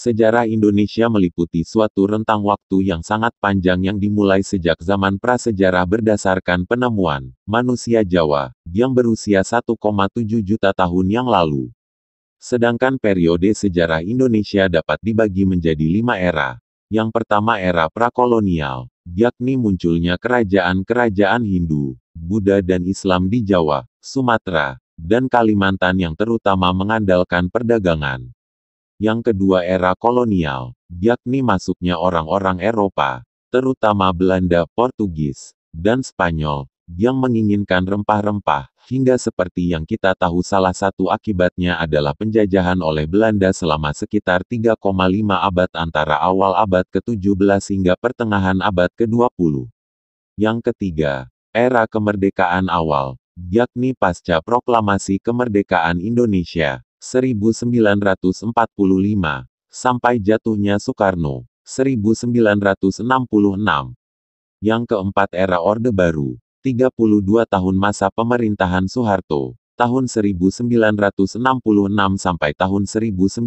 Sejarah Indonesia meliputi suatu rentang waktu yang sangat panjang yang dimulai sejak zaman prasejarah berdasarkan penemuan manusia Jawa yang berusia 1,7 juta tahun yang lalu. Sedangkan periode sejarah Indonesia dapat dibagi menjadi lima era. Yang pertama era prakolonial, yakni munculnya kerajaan-kerajaan Hindu, Buddha dan Islam di Jawa, Sumatera, dan Kalimantan yang terutama mengandalkan perdagangan yang kedua era kolonial, yakni masuknya orang-orang Eropa, terutama Belanda, Portugis, dan Spanyol, yang menginginkan rempah-rempah, hingga seperti yang kita tahu salah satu akibatnya adalah penjajahan oleh Belanda selama sekitar 3,5 abad antara awal abad ke-17 hingga pertengahan abad ke-20. Yang ketiga, era kemerdekaan awal, yakni pasca proklamasi kemerdekaan Indonesia, 1945, sampai jatuhnya Soekarno, 1966. Yang keempat era Orde Baru, 32 tahun masa pemerintahan Soeharto, tahun 1966 sampai tahun 1998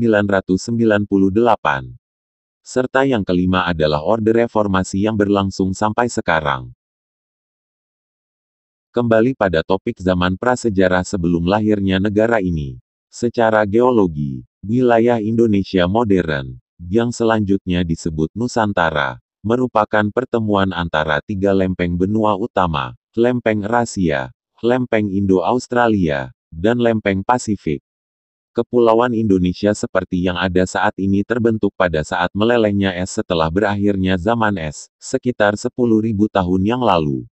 serta yang kelima adalah Orde Reformasi yang berlangsung sampai sekarang. Kembali pada topik zaman prasejarah sebelum lahirnya negara ini. Secara geologi, wilayah Indonesia modern, yang selanjutnya disebut Nusantara, merupakan pertemuan antara tiga lempeng benua utama, lempeng Rusia, lempeng Indo-Australia, dan lempeng Pasifik. Kepulauan Indonesia seperti yang ada saat ini terbentuk pada saat melelehnya es setelah berakhirnya zaman es, sekitar 10.000 tahun yang lalu.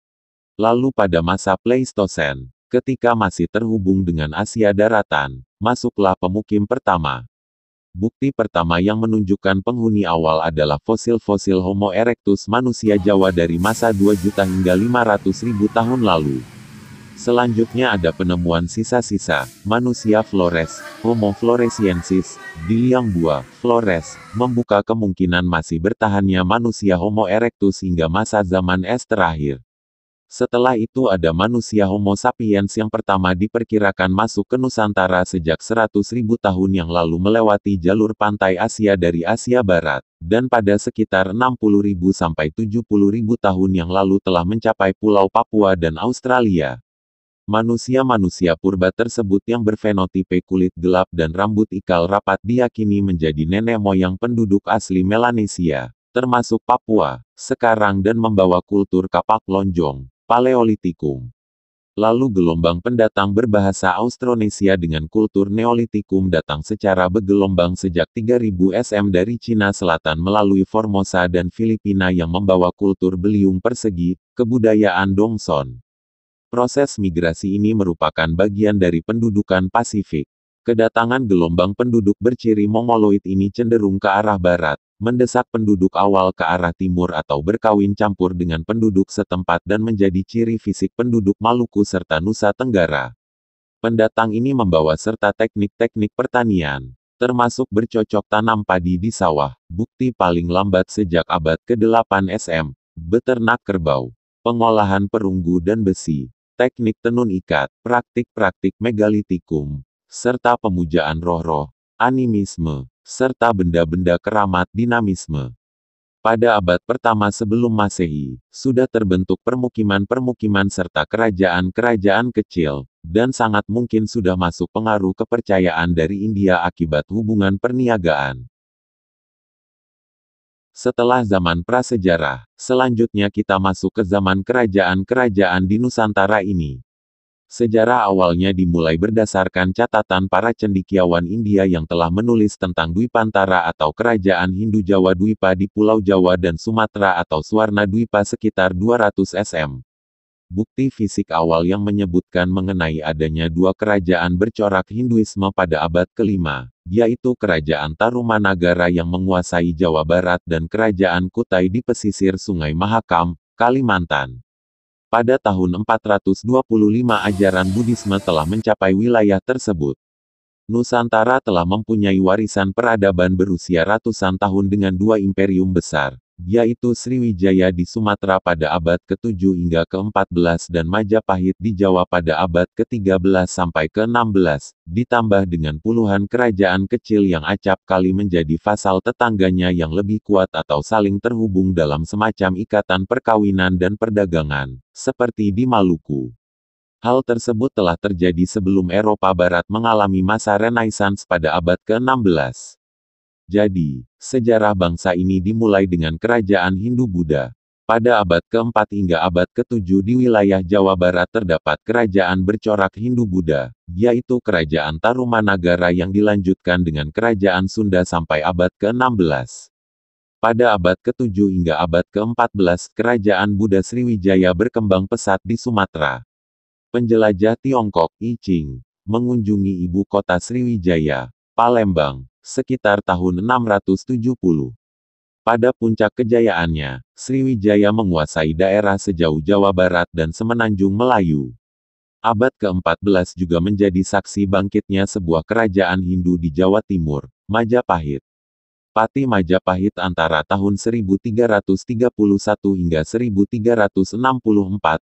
Lalu pada masa Pleistosen, Ketika masih terhubung dengan Asia Daratan, masuklah pemukim pertama. Bukti pertama yang menunjukkan penghuni awal adalah fosil-fosil Homo erectus manusia Jawa dari masa 2 juta hingga 500 ribu tahun lalu. Selanjutnya ada penemuan sisa-sisa, manusia Flores, Homo floresiensis, di liang Bua, Flores, membuka kemungkinan masih bertahannya manusia Homo erectus hingga masa zaman es terakhir. Setelah itu ada manusia Homo sapiens yang pertama diperkirakan masuk ke Nusantara sejak 100.000 tahun yang lalu melewati jalur pantai Asia dari Asia Barat, dan pada sekitar 60.000 sampai 70.000 tahun yang lalu telah mencapai Pulau Papua dan Australia. Manusia-manusia purba tersebut yang berfenotipe kulit gelap dan rambut ikal rapat diyakini menjadi nenek moyang penduduk asli Melanesia termasuk Papua, sekarang dan membawa kultur kapak lonjong. Paleolitikum. Lalu gelombang pendatang berbahasa Austronesia dengan kultur Neolitikum datang secara bergelombang sejak 3000 SM dari Cina Selatan melalui Formosa dan Filipina yang membawa kultur beliung persegi, kebudayaan Dongson. Proses migrasi ini merupakan bagian dari pendudukan Pasifik. Kedatangan gelombang penduduk berciri Mongoloid ini cenderung ke arah barat, mendesak penduduk awal ke arah timur atau berkawin campur dengan penduduk setempat dan menjadi ciri fisik penduduk Maluku serta Nusa Tenggara. Pendatang ini membawa serta teknik-teknik pertanian, termasuk bercocok tanam padi di sawah, bukti paling lambat sejak abad ke-8 SM, beternak kerbau, pengolahan perunggu dan besi, teknik tenun ikat, praktik-praktik megalitikum, serta pemujaan roh-roh, animisme, serta benda-benda keramat dinamisme. Pada abad pertama sebelum Masehi, sudah terbentuk permukiman-permukiman serta kerajaan-kerajaan kecil, dan sangat mungkin sudah masuk pengaruh kepercayaan dari India akibat hubungan perniagaan. Setelah zaman prasejarah, selanjutnya kita masuk ke zaman kerajaan-kerajaan di Nusantara ini, Sejarah awalnya dimulai berdasarkan catatan para cendikiawan India yang telah menulis tentang Dwipantara atau Kerajaan Hindu Jawa Dwipa di Pulau Jawa dan Sumatera atau Suwarna Dwipa sekitar 200 SM. Bukti fisik awal yang menyebutkan mengenai adanya dua kerajaan bercorak Hinduisme pada abad kelima, yaitu Kerajaan Tarumanagara yang menguasai Jawa Barat dan Kerajaan Kutai di pesisir Sungai Mahakam, Kalimantan. Pada tahun 425 ajaran Buddhisme telah mencapai wilayah tersebut. Nusantara telah mempunyai warisan peradaban berusia ratusan tahun dengan dua imperium besar yaitu Sriwijaya di Sumatera pada abad ke-7 hingga ke-14 dan Majapahit di Jawa pada abad ke-13 sampai ke-16, ditambah dengan puluhan kerajaan kecil yang acap kali menjadi fasal tetangganya yang lebih kuat atau saling terhubung dalam semacam ikatan perkawinan dan perdagangan, seperti di Maluku. Hal tersebut telah terjadi sebelum Eropa Barat mengalami masa Renaissance pada abad ke-16. Jadi, Sejarah bangsa ini dimulai dengan kerajaan Hindu-Buddha. Pada abad ke-4 hingga abad ke-7 di wilayah Jawa Barat terdapat kerajaan bercorak Hindu-Buddha, yaitu Kerajaan Tarumanagara yang dilanjutkan dengan Kerajaan Sunda sampai abad ke-16. Pada abad ke-7 hingga abad ke-14, Kerajaan Buddha Sriwijaya berkembang pesat di Sumatera. Penjelajah Tiongkok, I Ching, mengunjungi ibu kota Sriwijaya, Palembang, sekitar tahun 670. Pada puncak kejayaannya, Sriwijaya menguasai daerah sejauh Jawa Barat dan Semenanjung Melayu. Abad ke-14 juga menjadi saksi bangkitnya sebuah kerajaan Hindu di Jawa Timur, Majapahit. Pati Majapahit antara tahun 1331 hingga 1364,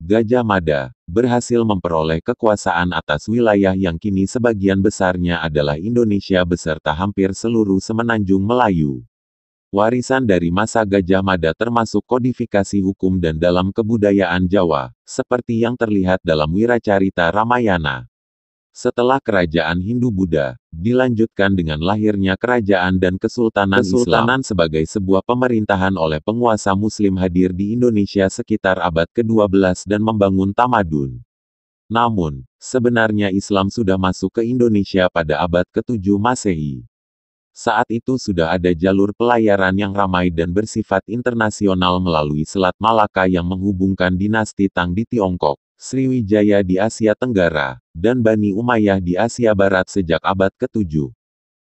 Gajah Mada, berhasil memperoleh kekuasaan atas wilayah yang kini sebagian besarnya adalah Indonesia beserta hampir seluruh semenanjung Melayu. Warisan dari masa Gajah Mada termasuk kodifikasi hukum dan dalam kebudayaan Jawa, seperti yang terlihat dalam Wiracarita Ramayana. Setelah kerajaan Hindu-Buddha, dilanjutkan dengan lahirnya kerajaan dan kesultanan, kesultanan Islam sebagai sebuah pemerintahan oleh penguasa muslim hadir di Indonesia sekitar abad ke-12 dan membangun tamadun. Namun, sebenarnya Islam sudah masuk ke Indonesia pada abad ke-7 Masehi. Saat itu sudah ada jalur pelayaran yang ramai dan bersifat internasional melalui Selat Malaka yang menghubungkan dinasti Tang di Tiongkok. Sriwijaya di Asia Tenggara, dan Bani Umayyah di Asia Barat sejak abad ke-7.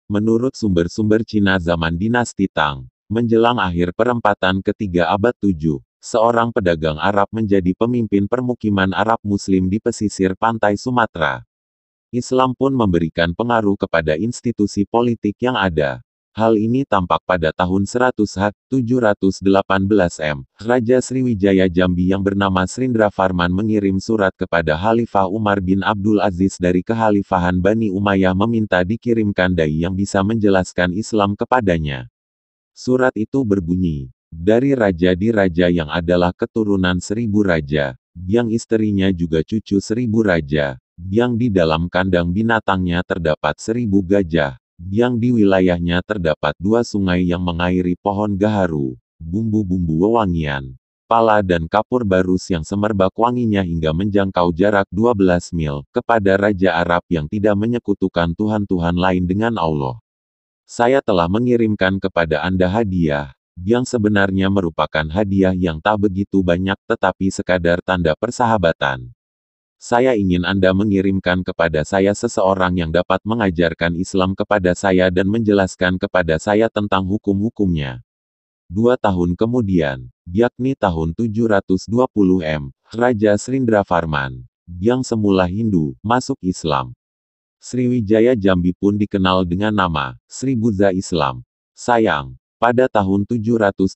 Menurut sumber-sumber Cina zaman dinasti Tang, menjelang akhir perempatan ketiga abad 7, seorang pedagang Arab menjadi pemimpin permukiman Arab Muslim di pesisir pantai Sumatera. Islam pun memberikan pengaruh kepada institusi politik yang ada. Hal ini tampak pada tahun 100 H 718 M. Raja Sriwijaya Jambi yang bernama Srindra Farman mengirim surat kepada Khalifah Umar bin Abdul Aziz dari Kehalifahan Bani Umayyah meminta dikirimkan dai yang bisa menjelaskan Islam kepadanya. Surat itu berbunyi, dari Raja di Raja yang adalah keturunan seribu raja, yang istrinya juga cucu seribu raja, yang di dalam kandang binatangnya terdapat seribu gajah, yang di wilayahnya terdapat dua sungai yang mengairi pohon gaharu, bumbu-bumbu wewangian, pala dan kapur barus yang semerbak wanginya hingga menjangkau jarak 12 mil kepada Raja Arab yang tidak menyekutukan Tuhan-Tuhan lain dengan Allah. Saya telah mengirimkan kepada Anda hadiah, yang sebenarnya merupakan hadiah yang tak begitu banyak tetapi sekadar tanda persahabatan. Saya ingin Anda mengirimkan kepada saya seseorang yang dapat mengajarkan Islam kepada saya dan menjelaskan kepada saya tentang hukum-hukumnya. Dua tahun kemudian, yakni tahun 720 M, Raja Srindra Farman, yang semula Hindu, masuk Islam. Sriwijaya Jambi pun dikenal dengan nama Sri Buddha Islam. Sayang, pada tahun 730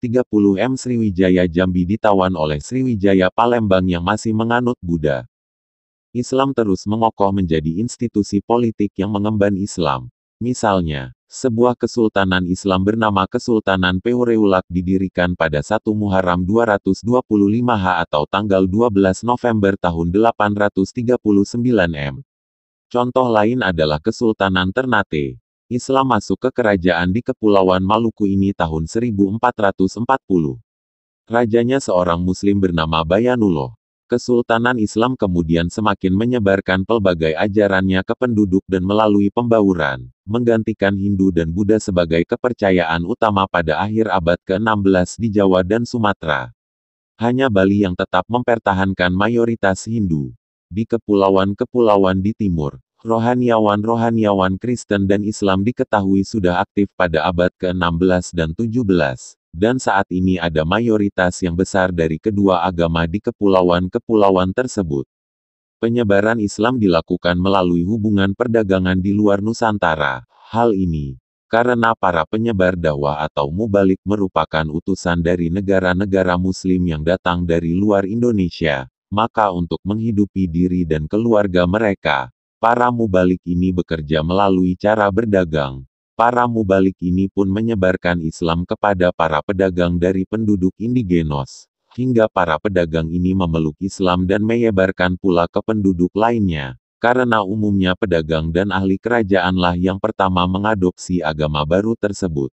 M Sriwijaya Jambi ditawan oleh Sriwijaya Palembang yang masih menganut Buddha. Islam terus mengokoh menjadi institusi politik yang mengemban Islam. Misalnya, sebuah kesultanan Islam bernama Kesultanan Peureulak didirikan pada 1 Muharram 225 H atau tanggal 12 November tahun 839 M. Contoh lain adalah Kesultanan Ternate. Islam masuk ke kerajaan di Kepulauan Maluku ini tahun 1440. Rajanya seorang Muslim bernama Bayanullah. Kesultanan Islam kemudian semakin menyebarkan pelbagai ajarannya ke penduduk dan melalui pembauran, menggantikan Hindu dan Buddha sebagai kepercayaan utama pada akhir abad ke-16 di Jawa dan Sumatera. Hanya Bali yang tetap mempertahankan mayoritas Hindu. Di kepulauan-kepulauan di timur, rohaniawan-rohaniawan Kristen dan Islam diketahui sudah aktif pada abad ke-16 dan 17 dan saat ini ada mayoritas yang besar dari kedua agama di kepulauan-kepulauan tersebut. Penyebaran Islam dilakukan melalui hubungan perdagangan di luar Nusantara. Hal ini karena para penyebar dakwah atau mubalik merupakan utusan dari negara-negara Muslim yang datang dari luar Indonesia, maka untuk menghidupi diri dan keluarga mereka, para mubalik ini bekerja melalui cara berdagang, Para mubalik ini pun menyebarkan Islam kepada para pedagang dari penduduk indigenos, hingga para pedagang ini memeluk Islam dan menyebarkan pula ke penduduk lainnya, karena umumnya pedagang dan ahli kerajaanlah yang pertama mengadopsi agama baru tersebut.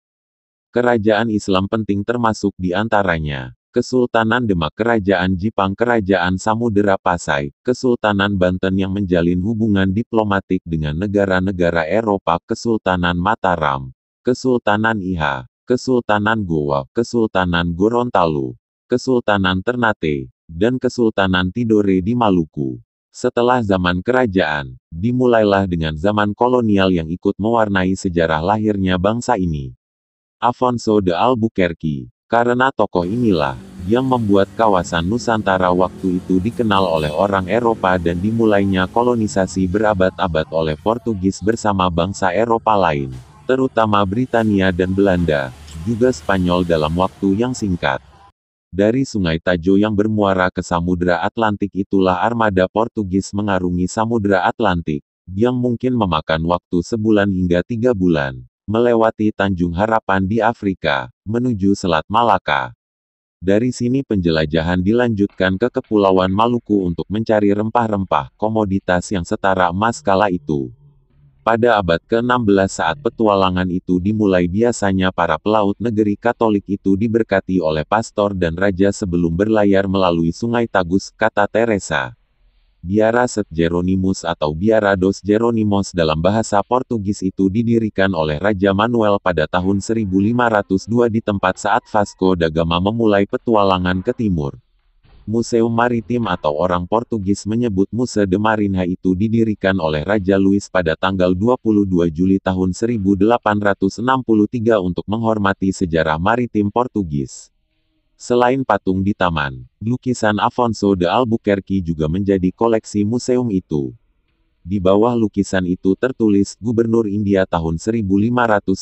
Kerajaan Islam penting termasuk di antaranya, Kesultanan Demak Kerajaan Jipang Kerajaan Samudera Pasai, Kesultanan Banten yang menjalin hubungan diplomatik dengan negara-negara Eropa Kesultanan Mataram, Kesultanan Iha, Kesultanan Goa, Kesultanan Gorontalo, Kesultanan Ternate, dan Kesultanan Tidore di Maluku. Setelah zaman kerajaan, dimulailah dengan zaman kolonial yang ikut mewarnai sejarah lahirnya bangsa ini. Afonso de Albuquerque, karena tokoh inilah yang membuat kawasan Nusantara waktu itu dikenal oleh orang Eropa dan dimulainya kolonisasi berabad-abad oleh Portugis bersama bangsa Eropa lain, terutama Britania dan Belanda, juga Spanyol dalam waktu yang singkat. Dari Sungai Tajo yang bermuara ke Samudra Atlantik itulah armada Portugis mengarungi Samudra Atlantik, yang mungkin memakan waktu sebulan hingga tiga bulan, melewati Tanjung Harapan di Afrika, menuju Selat Malaka, dari sini penjelajahan dilanjutkan ke Kepulauan Maluku untuk mencari rempah-rempah, komoditas yang setara emas kala itu. Pada abad ke-16 saat petualangan itu dimulai biasanya para pelaut negeri Katolik itu diberkati oleh pastor dan raja sebelum berlayar melalui sungai Tagus, kata Teresa. Biara Set Jeronimus atau Biara dos Jeronimos dalam bahasa Portugis itu didirikan oleh Raja Manuel pada tahun 1502 di tempat saat Vasco da Gama memulai petualangan ke timur. Museum Maritim atau orang Portugis menyebut Museu de Marinha itu didirikan oleh Raja Louis pada tanggal 22 Juli tahun 1863 untuk menghormati sejarah maritim Portugis. Selain patung di taman, lukisan Afonso de Albuquerque juga menjadi koleksi museum itu. Di bawah lukisan itu tertulis Gubernur India tahun 1509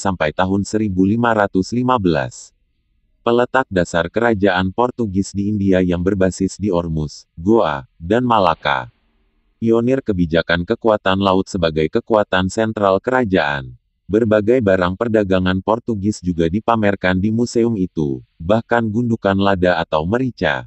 sampai tahun 1515 peletak dasar kerajaan Portugis di India yang berbasis di Ormus, Goa, dan Malaka. Pionir kebijakan kekuatan laut sebagai kekuatan sentral kerajaan. Berbagai barang perdagangan Portugis juga dipamerkan di museum itu, bahkan gundukan lada atau merica.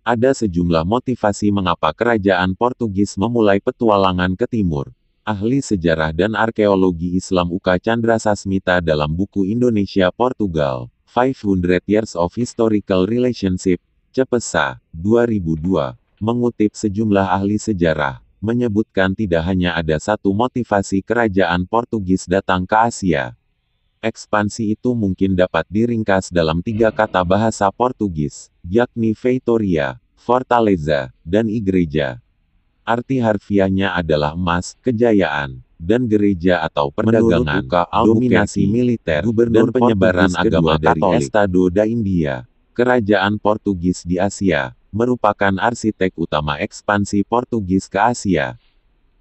Ada sejumlah motivasi mengapa kerajaan Portugis memulai petualangan ke timur. Ahli sejarah dan arkeologi Islam Uka Chandra Sasmita dalam buku Indonesia Portugal, 500 Years of Historical Relationship, Cepesa, 2002, mengutip sejumlah ahli sejarah, menyebutkan tidak hanya ada satu motivasi kerajaan Portugis datang ke Asia. Ekspansi itu mungkin dapat diringkas dalam tiga kata bahasa Portugis, yakni Feitoria, Fortaleza, dan Igreja. Arti harfiahnya adalah emas, kejayaan, dan gereja atau perdagangan, dominasi militer, Gubernur dan penyebaran agama dari Estado da India, kerajaan Portugis di Asia merupakan arsitek utama ekspansi Portugis ke Asia.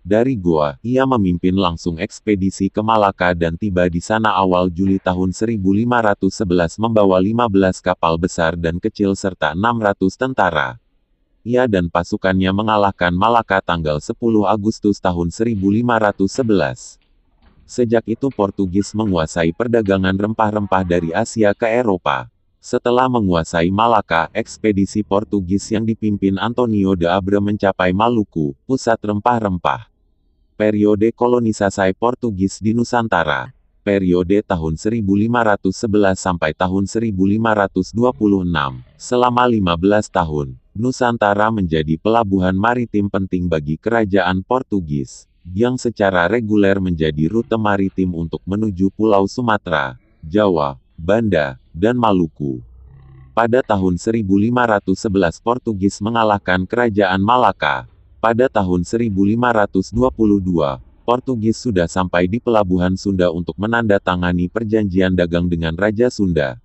Dari Goa, ia memimpin langsung ekspedisi ke Malaka dan tiba di sana awal Juli tahun 1511 membawa 15 kapal besar dan kecil serta 600 tentara. Ia dan pasukannya mengalahkan Malaka tanggal 10 Agustus tahun 1511. Sejak itu Portugis menguasai perdagangan rempah-rempah dari Asia ke Eropa. Setelah menguasai Malaka, ekspedisi Portugis yang dipimpin Antonio de Abre mencapai Maluku, pusat rempah-rempah. Periode kolonisasi Portugis di Nusantara. Periode tahun 1511 sampai tahun 1526. Selama 15 tahun, Nusantara menjadi pelabuhan maritim penting bagi kerajaan Portugis, yang secara reguler menjadi rute maritim untuk menuju Pulau Sumatera, Jawa, Banda, dan Maluku. Pada tahun 1511 Portugis mengalahkan Kerajaan Malaka. Pada tahun 1522, Portugis sudah sampai di pelabuhan Sunda untuk menandatangani perjanjian dagang dengan Raja Sunda.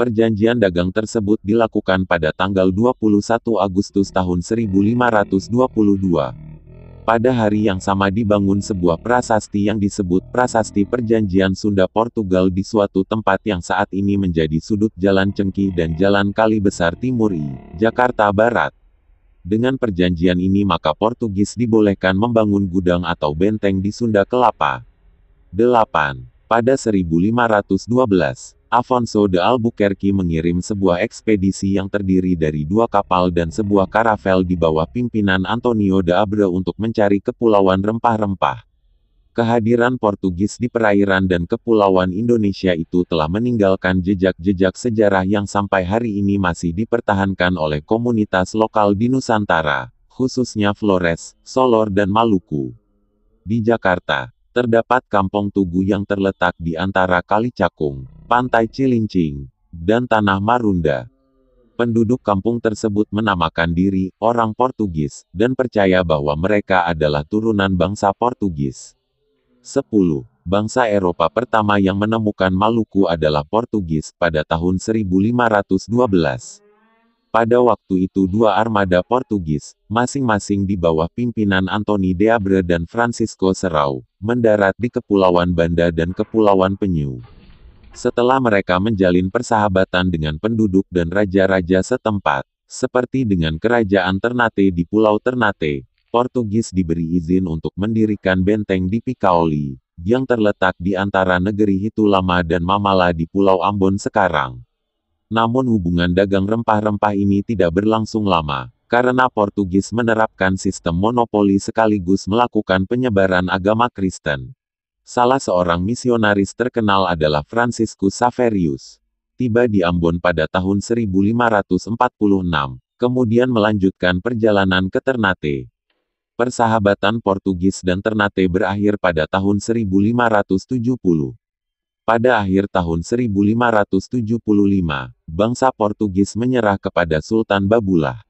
Perjanjian dagang tersebut dilakukan pada tanggal 21 Agustus tahun 1522. Pada hari yang sama dibangun sebuah prasasti yang disebut Prasasti Perjanjian Sunda Portugal di suatu tempat yang saat ini menjadi sudut Jalan Cengki dan Jalan Kali Besar Timuri, Jakarta Barat. Dengan perjanjian ini maka Portugis dibolehkan membangun gudang atau benteng di Sunda Kelapa. 8. Pada 1512, Avonso de Albuquerque mengirim sebuah ekspedisi yang terdiri dari dua kapal dan sebuah karavel di bawah pimpinan Antonio de Abreu untuk mencari kepulauan rempah-rempah. Kehadiran Portugis di perairan dan kepulauan Indonesia itu telah meninggalkan jejak-jejak sejarah yang sampai hari ini masih dipertahankan oleh komunitas lokal di Nusantara, khususnya Flores, Solor dan Maluku. Di Jakarta, terdapat Kampung Tugu yang terletak di antara Kali Cakung, Pantai Cilincing, dan Tanah Marunda. Penduduk kampung tersebut menamakan diri orang Portugis dan percaya bahwa mereka adalah turunan bangsa Portugis. 10. Bangsa Eropa pertama yang menemukan Maluku adalah Portugis pada tahun 1512. Pada waktu itu dua armada Portugis, masing-masing di bawah pimpinan Antoni de Abre dan Francisco Serau, mendarat di Kepulauan Banda dan Kepulauan Penyu. Setelah mereka menjalin persahabatan dengan penduduk dan raja-raja setempat, seperti dengan kerajaan Ternate di Pulau Ternate, Portugis diberi izin untuk mendirikan benteng di Pikaoli, yang terletak di antara negeri Hitulama dan Mamala di Pulau Ambon sekarang. Namun hubungan dagang rempah-rempah ini tidak berlangsung lama, karena Portugis menerapkan sistem monopoli sekaligus melakukan penyebaran agama Kristen. Salah seorang misionaris terkenal adalah Francisco Saverius. Tiba di Ambon pada tahun 1546, kemudian melanjutkan perjalanan ke Ternate. Persahabatan Portugis dan Ternate berakhir pada tahun 1570. Pada akhir tahun 1575, bangsa Portugis menyerah kepada Sultan Babulah.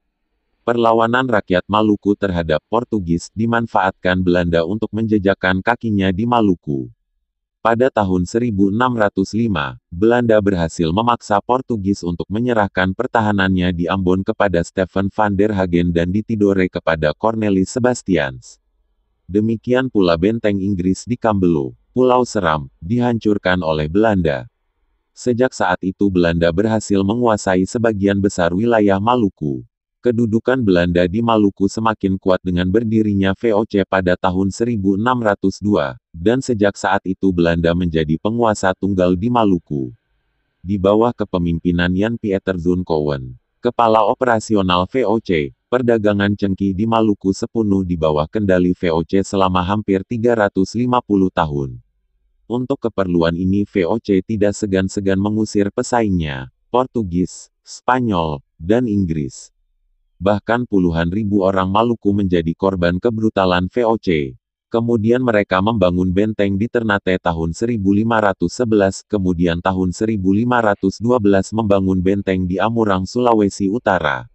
Perlawanan rakyat Maluku terhadap Portugis dimanfaatkan Belanda untuk menjejakkan kakinya di Maluku. Pada tahun 1605, Belanda berhasil memaksa Portugis untuk menyerahkan pertahanannya di Ambon kepada Stephen van der Hagen dan di Tidore kepada Cornelis Sebastians. Demikian pula benteng Inggris di Kambelo, Pulau Seram, dihancurkan oleh Belanda. Sejak saat itu Belanda berhasil menguasai sebagian besar wilayah Maluku kedudukan Belanda di Maluku semakin kuat dengan berdirinya VOC pada tahun 1602, dan sejak saat itu Belanda menjadi penguasa tunggal di Maluku. Di bawah kepemimpinan Jan Pieter Zunkowen, Kepala Operasional VOC, perdagangan cengkih di Maluku sepenuh di bawah kendali VOC selama hampir 350 tahun. Untuk keperluan ini VOC tidak segan-segan mengusir pesaingnya, Portugis, Spanyol, dan Inggris bahkan puluhan ribu orang Maluku menjadi korban kebrutalan VOC. Kemudian mereka membangun benteng di Ternate tahun 1511, kemudian tahun 1512 membangun benteng di Amurang Sulawesi Utara.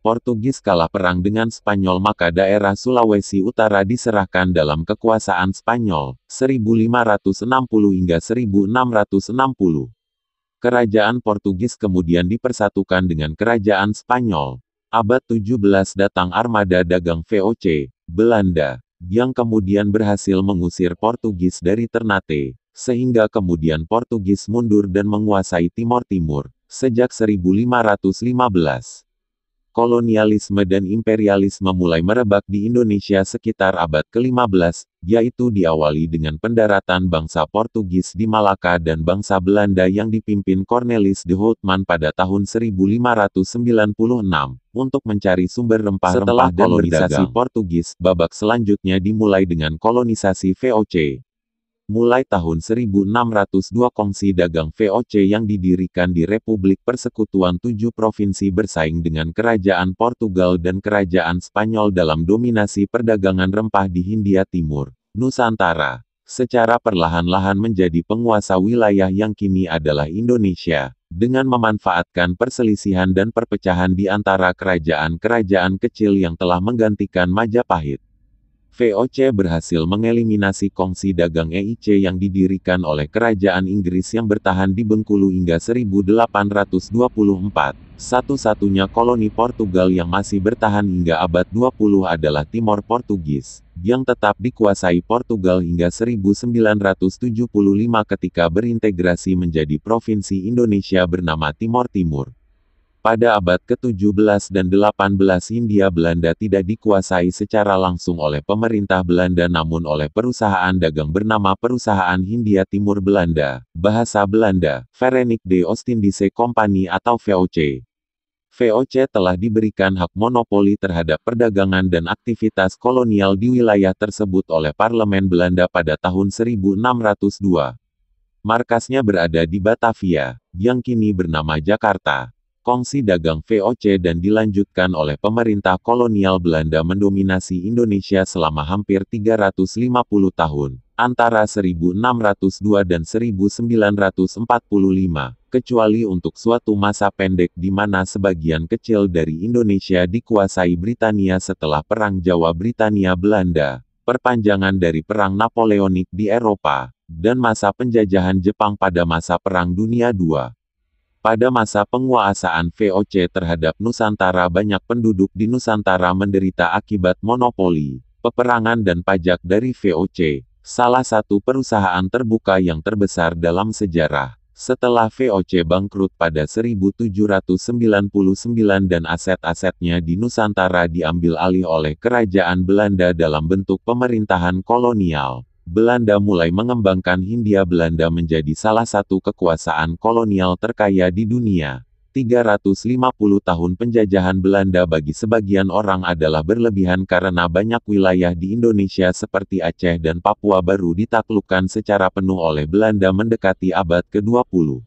Portugis kalah perang dengan Spanyol maka daerah Sulawesi Utara diserahkan dalam kekuasaan Spanyol, 1560 hingga 1660. Kerajaan Portugis kemudian dipersatukan dengan Kerajaan Spanyol, Abad 17 datang armada dagang VOC, Belanda, yang kemudian berhasil mengusir Portugis dari Ternate, sehingga kemudian Portugis mundur dan menguasai Timor Timur, sejak 1515 kolonialisme dan imperialisme mulai merebak di Indonesia sekitar abad ke-15, yaitu diawali dengan pendaratan bangsa Portugis di Malaka dan bangsa Belanda yang dipimpin Cornelis de Houtman pada tahun 1596 untuk mencari sumber rempah-rempah dan kolonisasi Portugis, babak selanjutnya dimulai dengan kolonisasi VOC. Mulai tahun 1602 kongsi dagang VOC yang didirikan di Republik Persekutuan tujuh provinsi bersaing dengan Kerajaan Portugal dan Kerajaan Spanyol dalam dominasi perdagangan rempah di Hindia Timur, Nusantara. Secara perlahan-lahan menjadi penguasa wilayah yang kini adalah Indonesia dengan memanfaatkan perselisihan dan perpecahan di antara kerajaan-kerajaan kecil yang telah menggantikan Majapahit. VOC berhasil mengeliminasi kongsi dagang EIC yang didirikan oleh kerajaan Inggris yang bertahan di Bengkulu hingga 1824, satu-satunya koloni Portugal yang masih bertahan hingga abad 20 adalah Timor Portugis, yang tetap dikuasai Portugal hingga 1975 ketika berintegrasi menjadi provinsi Indonesia bernama Timor Timur. Pada abad ke-17 dan 18 Hindia Belanda tidak dikuasai secara langsung oleh pemerintah Belanda namun oleh perusahaan dagang bernama Perusahaan Hindia Timur Belanda, bahasa Belanda, Verenigde de Ostindische Company atau VOC. VOC telah diberikan hak monopoli terhadap perdagangan dan aktivitas kolonial di wilayah tersebut oleh Parlemen Belanda pada tahun 1602. Markasnya berada di Batavia, yang kini bernama Jakarta kongsi dagang VOC dan dilanjutkan oleh pemerintah kolonial Belanda mendominasi Indonesia selama hampir 350 tahun, antara 1602 dan 1945, kecuali untuk suatu masa pendek di mana sebagian kecil dari Indonesia dikuasai Britania setelah Perang Jawa Britania Belanda, perpanjangan dari Perang Napoleonik di Eropa, dan masa penjajahan Jepang pada masa Perang Dunia II. Pada masa penguasaan VOC terhadap Nusantara banyak penduduk di Nusantara menderita akibat monopoli, peperangan dan pajak dari VOC, salah satu perusahaan terbuka yang terbesar dalam sejarah. Setelah VOC bangkrut pada 1799 dan aset-asetnya di Nusantara diambil alih oleh kerajaan Belanda dalam bentuk pemerintahan kolonial. Belanda mulai mengembangkan Hindia Belanda menjadi salah satu kekuasaan kolonial terkaya di dunia. 350 tahun penjajahan Belanda bagi sebagian orang adalah berlebihan karena banyak wilayah di Indonesia seperti Aceh dan Papua baru ditaklukkan secara penuh oleh Belanda mendekati abad ke-20.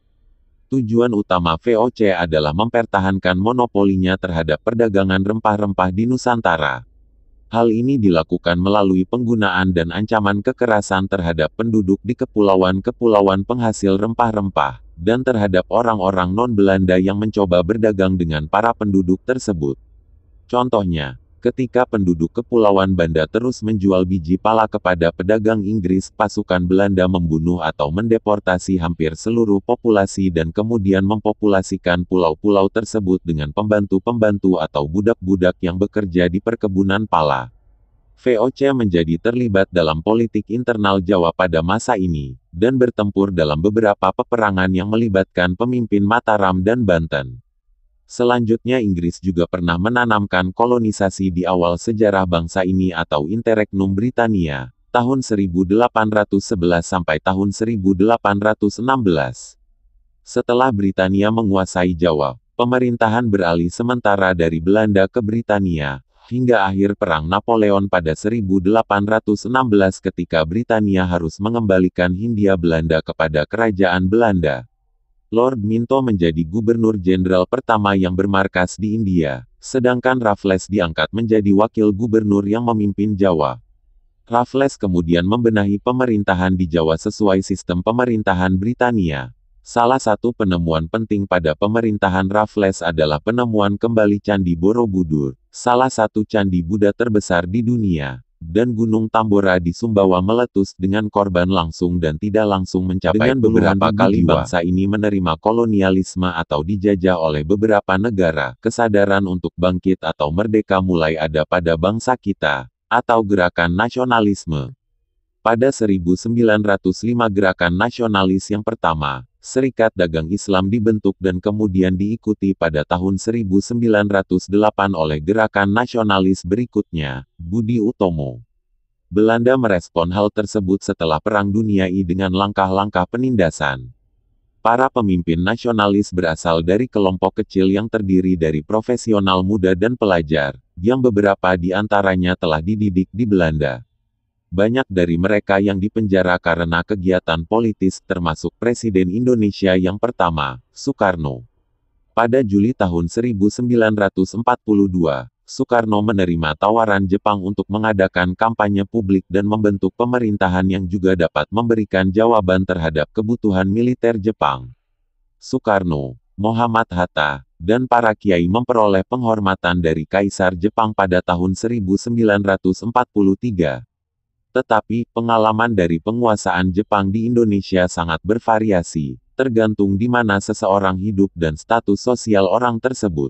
Tujuan utama VOC adalah mempertahankan monopolinya terhadap perdagangan rempah-rempah di Nusantara. Hal ini dilakukan melalui penggunaan dan ancaman kekerasan terhadap penduduk di kepulauan-kepulauan penghasil rempah-rempah, dan terhadap orang-orang non-Belanda yang mencoba berdagang dengan para penduduk tersebut. Contohnya, Ketika penduduk Kepulauan Banda terus menjual biji pala kepada pedagang Inggris, pasukan Belanda membunuh atau mendeportasi hampir seluruh populasi dan kemudian mempopulasikan pulau-pulau tersebut dengan pembantu-pembantu atau budak-budak yang bekerja di perkebunan pala. VOC menjadi terlibat dalam politik internal Jawa pada masa ini, dan bertempur dalam beberapa peperangan yang melibatkan pemimpin Mataram dan Banten. Selanjutnya Inggris juga pernah menanamkan kolonisasi di awal sejarah bangsa ini atau Interregnum Britannia, tahun 1811 sampai tahun 1816. Setelah Britania menguasai Jawa, pemerintahan beralih sementara dari Belanda ke Britania, hingga akhir Perang Napoleon pada 1816 ketika Britania harus mengembalikan Hindia Belanda kepada Kerajaan Belanda. Lord Minto menjadi gubernur jenderal pertama yang bermarkas di India, sedangkan Raffles diangkat menjadi wakil gubernur yang memimpin Jawa. Raffles kemudian membenahi pemerintahan di Jawa sesuai sistem pemerintahan Britania. Salah satu penemuan penting pada pemerintahan Raffles adalah penemuan kembali Candi Borobudur, salah satu candi Buddha terbesar di dunia dan Gunung Tambora di Sumbawa meletus dengan korban langsung dan tidak langsung mencapai Dengan beberapa kali bangsa ini menerima kolonialisme atau dijajah oleh beberapa negara, kesadaran untuk bangkit atau merdeka mulai ada pada bangsa kita, atau gerakan nasionalisme. Pada 1905 gerakan nasionalis yang pertama, Serikat Dagang Islam dibentuk dan kemudian diikuti pada tahun 1908 oleh gerakan nasionalis berikutnya, Budi Utomo. Belanda merespon hal tersebut setelah Perang Dunia I dengan langkah-langkah penindasan. Para pemimpin nasionalis berasal dari kelompok kecil yang terdiri dari profesional muda dan pelajar, yang beberapa di antaranya telah dididik di Belanda banyak dari mereka yang dipenjara karena kegiatan politis, termasuk Presiden Indonesia yang pertama, Soekarno. Pada Juli tahun 1942, Soekarno menerima tawaran Jepang untuk mengadakan kampanye publik dan membentuk pemerintahan yang juga dapat memberikan jawaban terhadap kebutuhan militer Jepang. Soekarno, Muhammad Hatta, dan para kiai memperoleh penghormatan dari Kaisar Jepang pada tahun 1943, tetapi, pengalaman dari penguasaan Jepang di Indonesia sangat bervariasi, tergantung di mana seseorang hidup dan status sosial orang tersebut.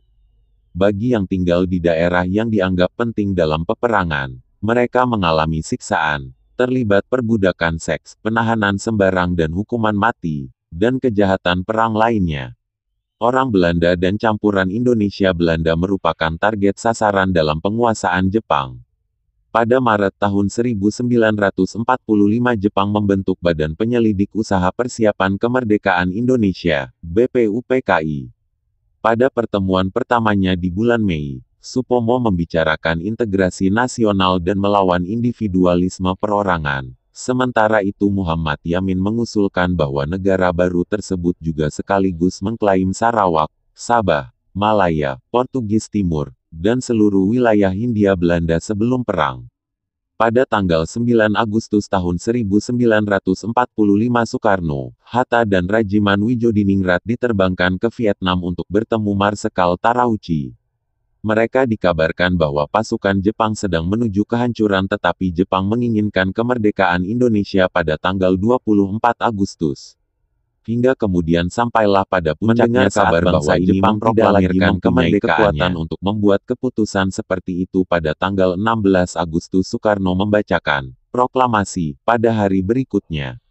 Bagi yang tinggal di daerah yang dianggap penting dalam peperangan, mereka mengalami siksaan, terlibat perbudakan seks, penahanan sembarang dan hukuman mati, dan kejahatan perang lainnya. Orang Belanda dan campuran Indonesia Belanda merupakan target sasaran dalam penguasaan Jepang. Pada Maret tahun 1945 Jepang membentuk Badan Penyelidik Usaha Persiapan Kemerdekaan Indonesia, BPUPKI. Pada pertemuan pertamanya di bulan Mei, Supomo membicarakan integrasi nasional dan melawan individualisme perorangan. Sementara itu Muhammad Yamin mengusulkan bahwa negara baru tersebut juga sekaligus mengklaim Sarawak, Sabah, Malaya, Portugis Timur, dan seluruh wilayah Hindia Belanda sebelum perang. Pada tanggal 9 Agustus tahun 1945 Soekarno-Hatta dan Rajiman Wijodiningrat diterbangkan ke Vietnam untuk bertemu Marsekal Tarauchi. Mereka dikabarkan bahwa pasukan Jepang sedang menuju kehancuran tetapi Jepang menginginkan kemerdekaan Indonesia pada tanggal 24 Agustus hingga kemudian sampailah pada puncaknya kabar bahwa Jepang tidak lagi mempunyai kekuatan untuk membuat keputusan seperti itu pada tanggal 16 Agustus Soekarno membacakan proklamasi pada hari berikutnya.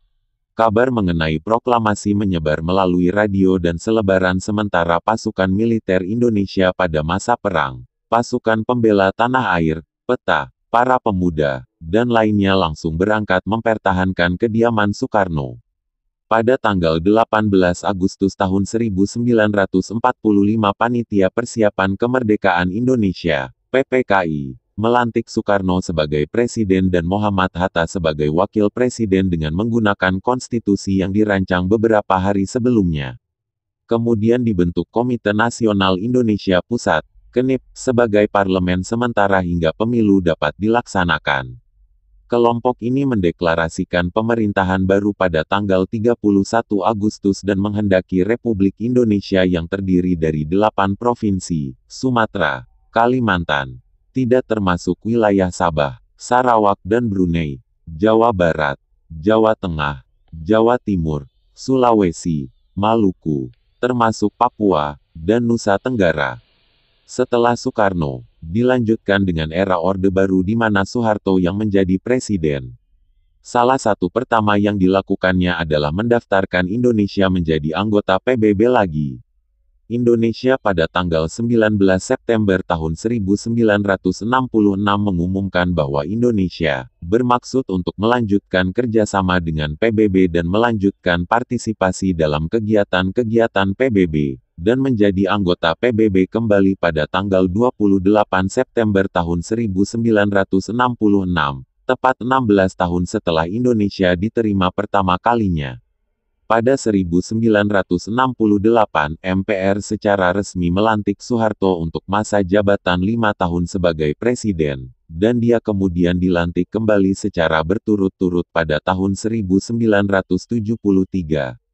Kabar mengenai proklamasi menyebar melalui radio dan selebaran sementara pasukan militer Indonesia pada masa perang, pasukan pembela tanah air, peta, para pemuda, dan lainnya langsung berangkat mempertahankan kediaman Soekarno. Pada tanggal 18 Agustus tahun 1945 Panitia Persiapan Kemerdekaan Indonesia, PPKI, melantik Soekarno sebagai presiden dan Muhammad Hatta sebagai wakil presiden dengan menggunakan konstitusi yang dirancang beberapa hari sebelumnya. Kemudian dibentuk Komite Nasional Indonesia Pusat, KENIP, sebagai parlemen sementara hingga pemilu dapat dilaksanakan. Kelompok ini mendeklarasikan pemerintahan baru pada tanggal 31 Agustus dan menghendaki Republik Indonesia yang terdiri dari delapan provinsi, Sumatera, Kalimantan, tidak termasuk wilayah Sabah, Sarawak dan Brunei, Jawa Barat, Jawa Tengah, Jawa Timur, Sulawesi, Maluku, termasuk Papua, dan Nusa Tenggara. Setelah Soekarno, Dilanjutkan dengan era Orde Baru di mana Soeharto yang menjadi presiden. Salah satu pertama yang dilakukannya adalah mendaftarkan Indonesia menjadi anggota PBB lagi. Indonesia pada tanggal 19 September tahun 1966 mengumumkan bahwa Indonesia bermaksud untuk melanjutkan kerjasama dengan PBB dan melanjutkan partisipasi dalam kegiatan-kegiatan PBB dan menjadi anggota PBB kembali pada tanggal 28 September tahun 1966, tepat 16 tahun setelah Indonesia diterima pertama kalinya. Pada 1968, MPR secara resmi melantik Soeharto untuk masa jabatan lima tahun sebagai presiden, dan dia kemudian dilantik kembali secara berturut-turut pada tahun 1973.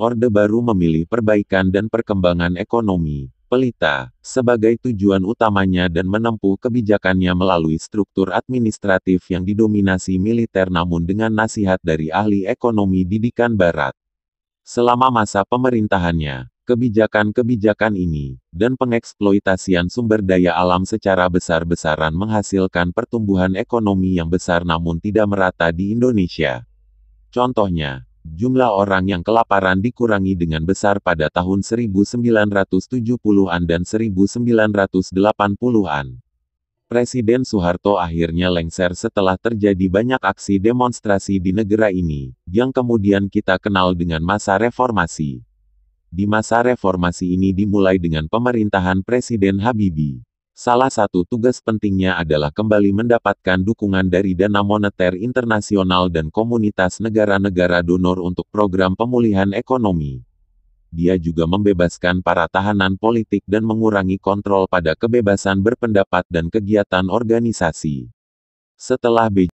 Orde baru memilih perbaikan dan perkembangan ekonomi, pelita, sebagai tujuan utamanya dan menempuh kebijakannya melalui struktur administratif yang didominasi militer namun dengan nasihat dari ahli ekonomi didikan barat. Selama masa pemerintahannya, kebijakan-kebijakan ini, dan pengeksploitasian sumber daya alam secara besar-besaran menghasilkan pertumbuhan ekonomi yang besar namun tidak merata di Indonesia. Contohnya, Jumlah orang yang kelaparan dikurangi dengan besar pada tahun 1970-an dan 1980-an. Presiden Soeharto akhirnya lengser setelah terjadi banyak aksi demonstrasi di negara ini, yang kemudian kita kenal dengan masa reformasi. Di masa reformasi ini dimulai dengan pemerintahan Presiden Habibie. Salah satu tugas pentingnya adalah kembali mendapatkan dukungan dari dana moneter internasional dan komunitas negara-negara donor untuk program pemulihan ekonomi. Dia juga membebaskan para tahanan politik dan mengurangi kontrol pada kebebasan berpendapat dan kegiatan organisasi. Setelah Beijing